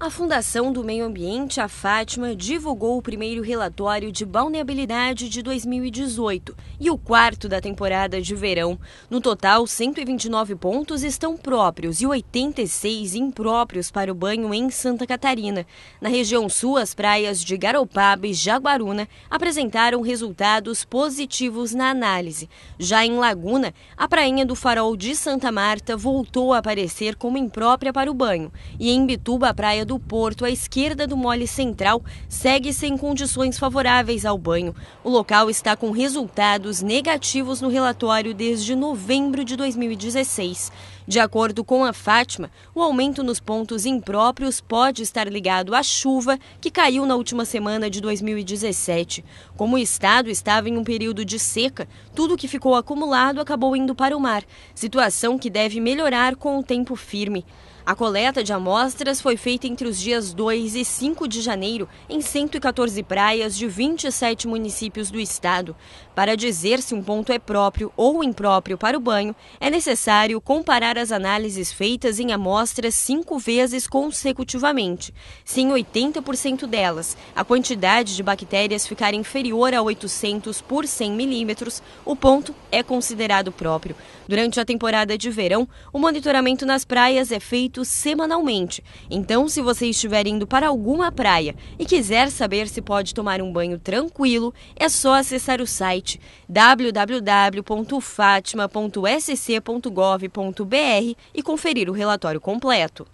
A Fundação do Meio Ambiente, a Fátima, divulgou o primeiro relatório de balneabilidade de 2018 e o quarto da temporada de verão. No total, 129 pontos estão próprios e 86 impróprios para o banho em Santa Catarina. Na região sul, as praias de Garopaba e Jaguaruna apresentaram resultados positivos na análise. Já em Laguna, a prainha do Farol de Santa Marta voltou a aparecer como imprópria para o banho e em Bituba, a praia do Porto, à esquerda do Mole Central, segue sem condições favoráveis ao banho. O local está com resultados negativos no relatório desde novembro de 2016. De acordo com a Fátima, o aumento nos pontos impróprios pode estar ligado à chuva que caiu na última semana de 2017. Como o estado estava em um período de seca, tudo que ficou acumulado acabou indo para o mar, situação que deve melhorar com o tempo firme. A coleta de amostras foi feita entre os dias 2 e 5 de janeiro em 114 praias de 27 municípios do estado. Para dizer se um ponto é próprio ou impróprio para o banho, é necessário comparar as análises feitas em amostras cinco vezes consecutivamente. Se em 80% delas a quantidade de bactérias ficar inferior a 800 por 100 milímetros, o ponto é considerado próprio. Durante a temporada de verão, o monitoramento nas praias é feito feito semanalmente. Então, se você estiver indo para alguma praia e quiser saber se pode tomar um banho tranquilo, é só acessar o site www.fatima.sc.gov.br e conferir o relatório completo.